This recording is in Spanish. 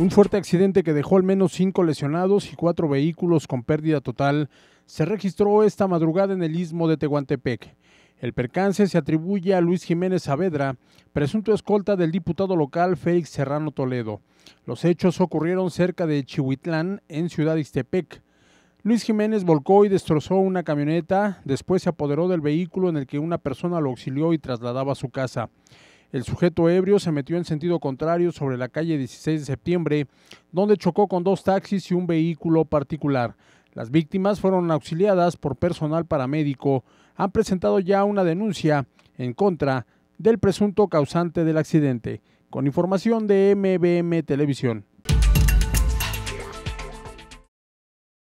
Un fuerte accidente que dejó al menos cinco lesionados y cuatro vehículos con pérdida total se registró esta madrugada en el istmo de Tehuantepec. El percance se atribuye a Luis Jiménez Saavedra, presunto escolta del diputado local Félix Serrano Toledo. Los hechos ocurrieron cerca de Chihuitlán, en Ciudad Ixtepec. Luis Jiménez volcó y destrozó una camioneta, después se apoderó del vehículo en el que una persona lo auxilió y trasladaba a su casa. El sujeto ebrio se metió en sentido contrario sobre la calle 16 de septiembre, donde chocó con dos taxis y un vehículo particular. Las víctimas fueron auxiliadas por personal paramédico. Han presentado ya una denuncia en contra del presunto causante del accidente. Con información de MBM Televisión.